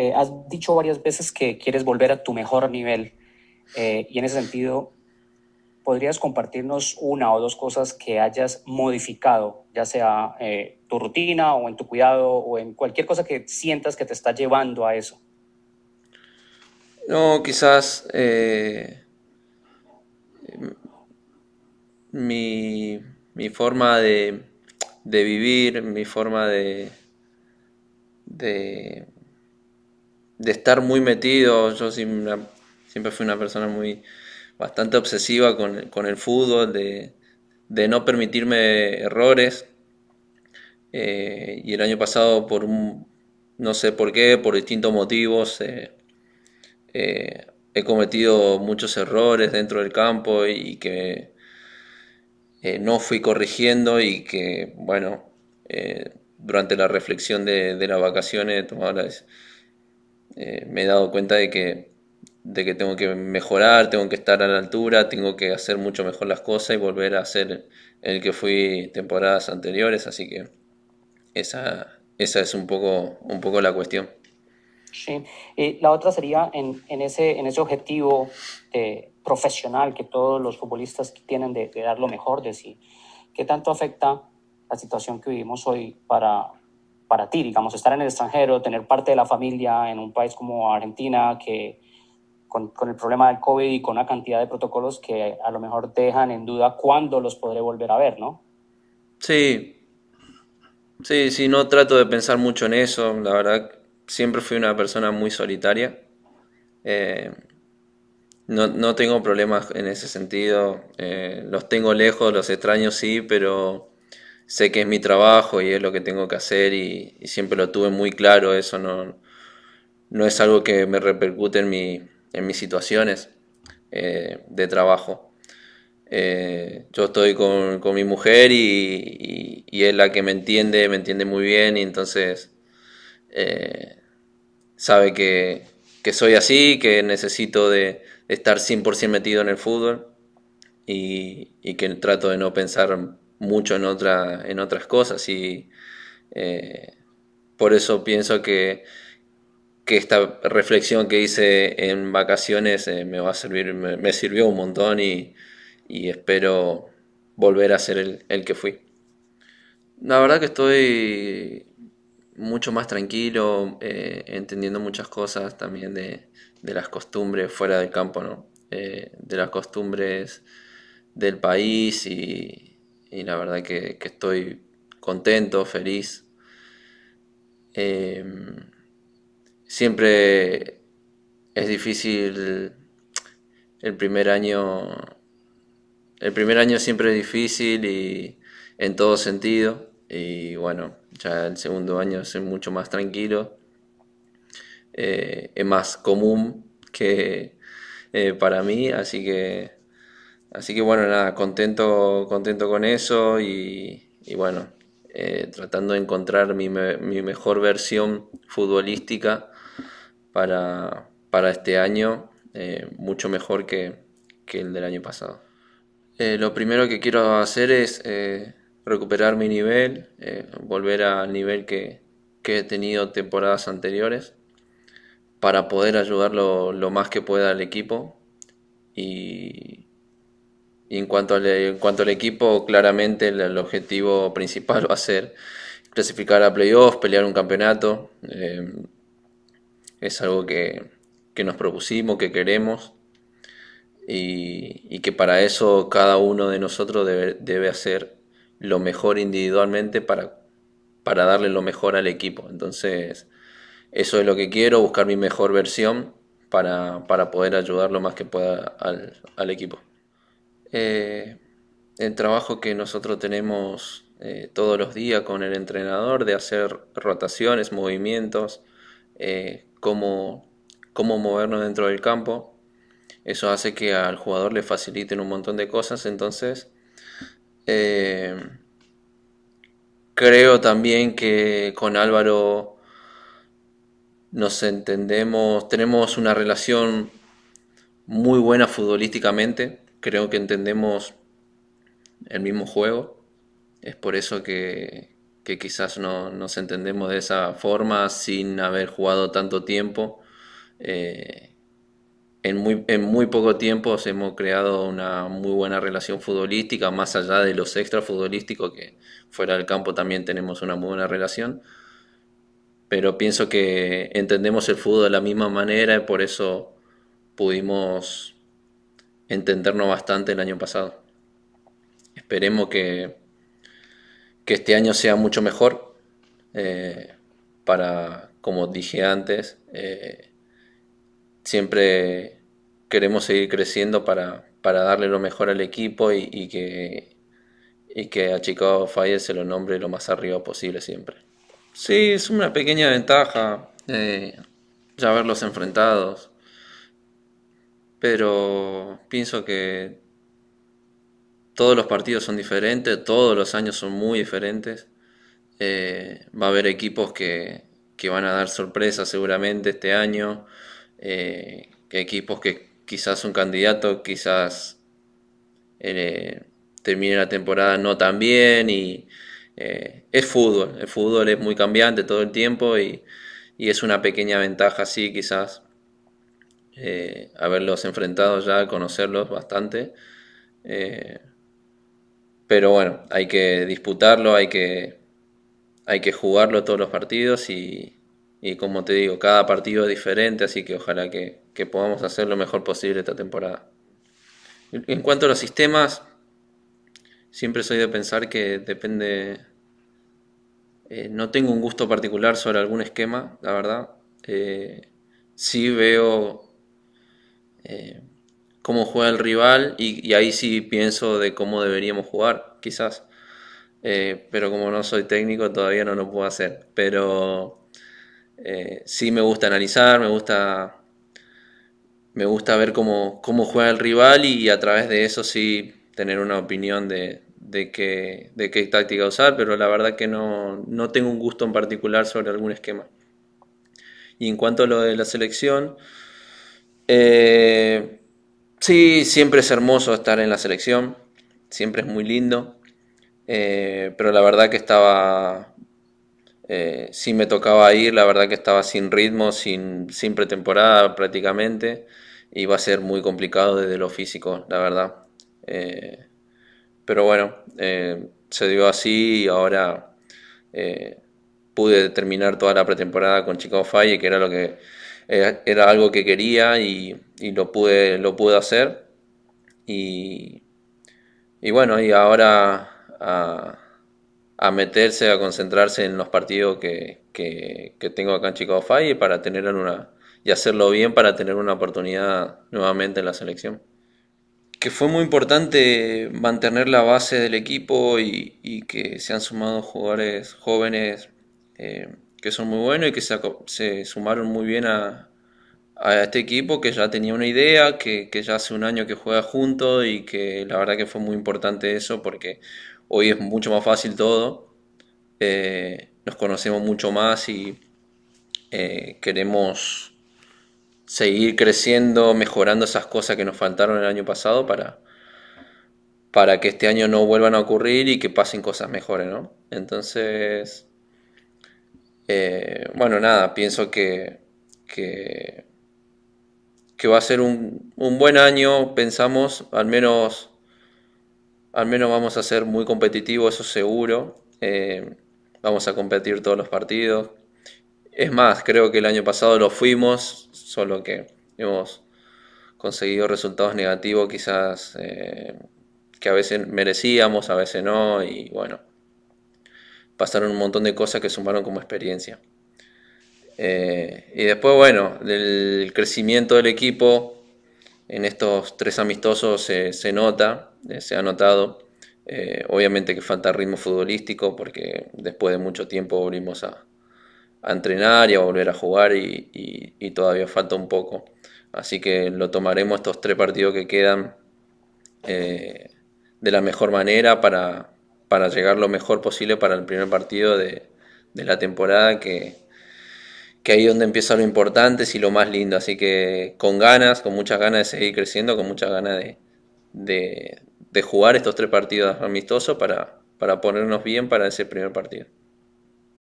Eh, has dicho varias veces que quieres volver a tu mejor nivel eh, y en ese sentido, ¿podrías compartirnos una o dos cosas que hayas modificado, ya sea eh, tu rutina o en tu cuidado o en cualquier cosa que sientas que te está llevando a eso? No, quizás mi, forma de, de, vivir, mi forma de, de de estar muy metido, yo siempre fui una persona muy bastante obsesiva con, con el fútbol, de, de, no permitirme errores. Eh, y el año pasado, por no sé por qué, por distintos motivos, eh, eh, he cometido muchos errores dentro del campo y, que no fui corrigiendo y que, bueno, durante la reflexión de, de las vacaciones he tomado la eh, me he dado cuenta de que, de que tengo que mejorar, tengo que estar a la altura, tengo que hacer mucho mejor las cosas y volver a ser el que fui temporadas anteriores, así que esa, esa es un poco, un poco la cuestión. Sí, la otra sería en, en, ese, en ese objetivo eh, profesional que todos los futbolistas tienen de, de dar lo mejor de sí. ¿Qué tanto afecta la situación que vivimos hoy para, para ti, digamos, estar en el extranjero, tener parte de la familia en un país como Argentina, que con, el problema del COVID y con una cantidad de protocolos que a lo mejor dejan en duda cuándo los podré volver a ver, ¿no? Sí, sí, sí, no trato de pensar mucho en eso, la verdad, siempre fui una persona muy solitaria, eh, no, tengo problemas en ese sentido, eh, los tengo lejos, los extraño sí, pero sé que es mi trabajo y es lo que tengo que hacer y, siempre lo tuve muy claro, eso no, no es algo que me repercute en, mi, en mis situaciones eh, de trabajo. Eh, yo estoy con, mi mujer y, es la que me entiende, me entiende muy bien y entonces eh, sabe que, soy así, que necesito de, estar 100% metido en el fútbol y, y que trato de no pensar mucho en, otra, en otras cosas y eh, por eso pienso que, esta reflexión que hice en vacaciones eh, me va a servir, me, sirvió un montón y, espero volver a ser el, que fui. La verdad que estoy mucho más tranquilo, eh, entendiendo muchas cosas también de, las costumbres fuera del campo, ¿no? de las costumbres del país y, y la verdad que, estoy contento, feliz. Eh, siempre es difícil el primer año. El primer año siempre es difícil y en todo sentido. Y bueno, ya el segundo año es mucho más tranquilo. Eh, es más común que eh, para mí, así que Así que bueno, nada, contento, contento con eso y, bueno, eh, tratando de encontrar mi, mejor versión futbolística para, este año, eh, mucho mejor que, el del año pasado. Eh, lo primero que quiero hacer es recuperar mi nivel, volver al nivel que, he tenido temporadas anteriores, para poder ayudar lo, lo más que pueda al equipo y y en cuanto al, cuanto al equipo, claramente el, objetivo principal va a ser clasificar a playoffs, pelear un campeonato. Eh, es algo que, que, nos propusimos, que queremos y, que para eso cada uno de nosotros debe, hacer lo mejor individualmente para, para, darle lo mejor al equipo. Entonces, eso es lo que quiero, buscar mi mejor versión para, para poder ayudar lo más que pueda al equipo. Eh, el trabajo que nosotros tenemos eh, todos los días con el entrenador de hacer rotaciones, movimientos, eh, cómo movernos dentro del campo. Eso hace que al jugador le faciliten un montón de cosas, entonces creo también que con Álvaro nos entendemos, tenemos una relación muy buena futbolísticamente creo que entendemos el mismo juego. Es por eso que, quizás no nos entendemos de esa forma sin haber jugado tanto tiempo. Eh, en, muy, en muy poco tiempo hemos creado una muy buena relación futbolística, más allá de los extra futbolísticos, que fuera del campo también tenemos una muy buena relación. Pero pienso que entendemos el fútbol de la misma manera y por eso pudimos entendernos bastante el año pasado. Esperemos que, que este año sea mucho mejor eh, para, como dije antes, eh, siempre queremos seguir creciendo para, darle lo mejor al equipo y, que, que a Chicago Fire se lo nombre lo más arriba posible siempre. Sí, es una pequeña ventaja eh, ya verlos enfrentados pero pienso que todos los partidos son diferentes, todos los años son muy diferentes. Eh, va a haber equipos que, van a dar sorpresas seguramente este año, eh, equipos que quizás un candidato quizás eh, termine la temporada no tan bien y es fútbol, el fútbol es muy cambiante todo el tiempo y, y es una pequeña ventaja sí quizás eh, haberlos enfrentado ya, conocerlos bastante. Eh, pero bueno, hay que disputarlo, hay que, hay que jugarlo todos los partidos y, como te digo, cada partido es diferente, así que ojalá que, podamos hacer lo mejor posible esta temporada. En cuanto a los sistemas, siempre soy de pensar que depende. Eh, no tengo un gusto particular sobre algún esquema, la verdad. Si sí veo eh, cómo juega el rival y, ahí sí pienso de cómo deberíamos jugar, quizás. Eh, pero como no soy técnico todavía no lo puedo hacer. Pero eh, sí me gusta analizar, me gusta, me gusta ver cómo, juega el rival y, a través de eso sí tener una opinión de, de, qué, de qué táctica usar, pero la verdad que no, no tengo un gusto en particular sobre algún esquema. Y en cuanto a lo de la selección, eh, sí, siempre es hermoso estar en la selección, siempre es muy lindo, eh, pero la verdad que estaba, eh, sí me tocaba ir, la verdad que estaba sin ritmo, sin, sin pretemporada prácticamente, y va a ser muy complicado desde lo físico, la verdad. Eh, pero bueno, eh, se dio así y ahora pude terminar toda la pretemporada con Chicago Fire, que era lo que eh, era algo que quería y, lo, pude, lo pude hacer. Y, y bueno, y ahora a, meterse, a concentrarse en los partidos que, que, tengo acá en Chicago Fire para tener una, y hacerlo bien para tener una oportunidad nuevamente en la selección que fue muy importante mantener la base del equipo y, que se han sumado jugadores jóvenes eh, que son muy buenos y que se, sumaron muy bien a, este equipo que ya tenía una idea, que, ya hace un año que juega juntos y que la verdad que fue muy importante eso porque hoy es mucho más fácil todo, eh, nos conocemos mucho más y eh, queremos seguir creciendo, mejorando esas cosas que nos faltaron el año pasado para, para que este año no vuelvan a ocurrir y que pasen cosas mejores, ¿no? Entonces, eh, bueno, nada, pienso que, que, va a ser un, buen año, pensamos, al menos, al menos vamos a ser muy competitivos, eso seguro. Eh, vamos a competir todos los partidos. Es más, creo que el año pasado lo fuimos, solo que hemos conseguido resultados negativos quizás eh, que a veces merecíamos, a veces no, y bueno, pasaron un montón de cosas que sumaron como experiencia. Eh, y después, bueno, del crecimiento del equipo en estos tres amistosos se nota, eh, se ha notado. Eh, obviamente que falta ritmo futbolístico porque después de mucho tiempo volvimos a, entrenar y a volver a jugar y, todavía falta un poco. Así que lo tomaremos estos tres partidos que quedan de la mejor manera para, para llegar lo mejor posible para el primer partido de, la temporada, que, ahí es donde empieza lo importante y lo más lindo. Así que con ganas, con muchas ganas de seguir creciendo, con muchas ganas de, de, de jugar estos tres partidos amistosos para, para ponernos bien para ese primer partido.